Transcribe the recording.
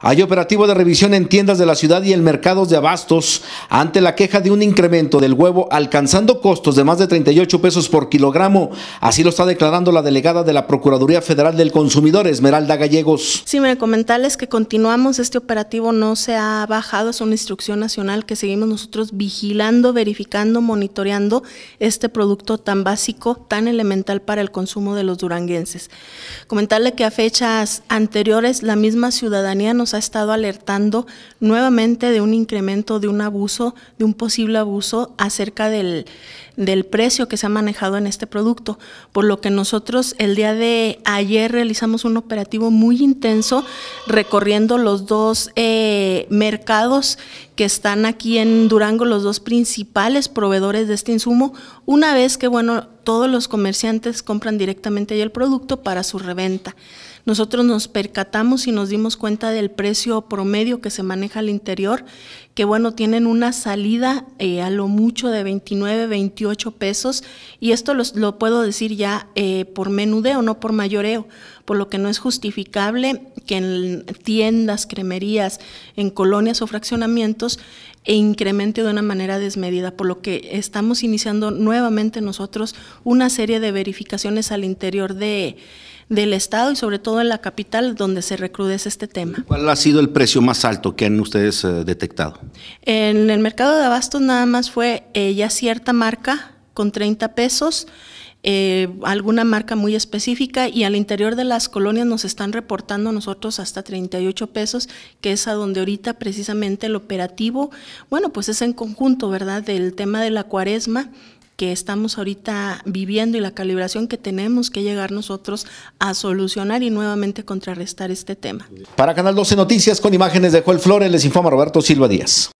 Hay operativo de revisión en tiendas de la ciudad y en mercados de abastos ante la queja de un incremento del huevo alcanzando costos de más de 38 pesos por kilogramo. Así lo está declarando la delegada de la Procuraduría Federal del Consumidor, Esmeralda Gallegos. Sí, me comentarles que continuamos, este operativo no se ha bajado, es una instrucción nacional que seguimos nosotros vigilando, verificando, monitoreando este producto tan básico, tan elemental para el consumo de los duranguenses. Comentarle que a fechas anteriores la misma ciudadanía nos ha estado alertando nuevamente de un incremento, de un abuso, de un posible abuso acerca del, precio que se ha manejado en este producto, por lo que nosotros el día de ayer realizamos un operativo muy intenso recorriendo los dos eh, mercados que están aquí en Durango, los dos principales proveedores de este insumo, una vez que, bueno, todos los comerciantes compran directamente ahí el producto para su reventa. Nosotros nos percatamos y nos dimos cuenta del precio promedio que se maneja al interior, que bueno, tienen una salida eh, a lo mucho de 29, 28 pesos, y esto lo puedo decir ya eh, por menudeo, no por mayoreo, por lo que no es justificable que en tiendas, cremerías, en colonias o fraccionamientos e incremento de una manera desmedida, por lo que estamos iniciando nuevamente nosotros una serie de verificaciones al interior de, del Estado y sobre todo en la capital donde se recrudece este tema. ¿Cuál ha sido el precio más alto que han ustedes eh, detectado? En el mercado de abastos nada más fue eh, ya cierta marca con 30 pesos, eh, alguna marca muy específica y al interior de las colonias nos están reportando nosotros hasta 38 pesos, que es a donde ahorita precisamente el operativo, bueno, pues es en conjunto, ¿verdad?, del tema de la cuaresma que estamos ahorita viviendo y la calibración que tenemos que llegar nosotros a solucionar y nuevamente contrarrestar este tema. Para Canal 12 Noticias con imágenes de Joel Flores les informa Roberto Silva Díaz.